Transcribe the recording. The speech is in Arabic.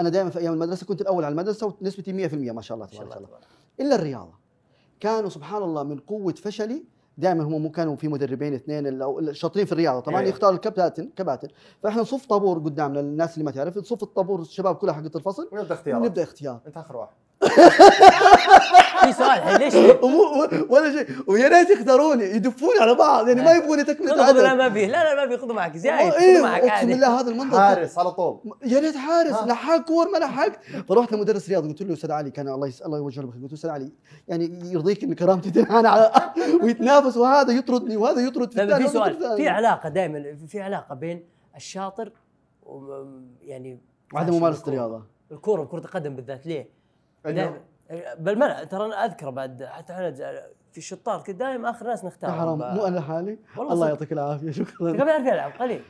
انا دائما في ايام المدرسه كنت الاول على المدرسه ونسبتي 100% ما شاء الله تبارك الله الا الرياضه كانوا سبحان الله من قوه فشلي دائما هم مو كانوا في مدربين اثنين شاطرين في الرياضه طبعا أيه. يختاروا الكباتن كباتن فاحنا نصف طابور قدامنا للناس اللي ما تعرف نصف الطابور الشباب كلها حقت الفصل ونبدا اختيار نبدا اختيار انت اخر واحد في سؤال ليش شيء ويا ريت يقدروني يدفوني على بعض يعني ما إيه. يبغوني تكمله لا لا ما فيه لا لا ما فيه خذوا معك زايد إيه، خذوا معك عادي اقسم بالله هذا المنظر حارس على طول يا ريت حارس لحق كور ما لحقت فرحت لمدرس رياضه قلت له استاذ علي كان الله يسأل الله يوجهه بالخير قلت له استاذ علي يعني يرضيك ان كرامتي تنحان على ويتنافس وهذا يطردني وهذا يطرد في الثاني في سؤال في علاقه دائما في علاقه بين الشاطر يعني وعدم ممارسه الرياضه الكوره كره القدم بالذات ليه؟ أيوه. بالملعب ترى انا اذكر بعد حتى انا في الشطار كنت دائما اخر ناس نختار حرام مو انا لحالي الله يعطيك العافيه شكرا قبل اعرف العب قليل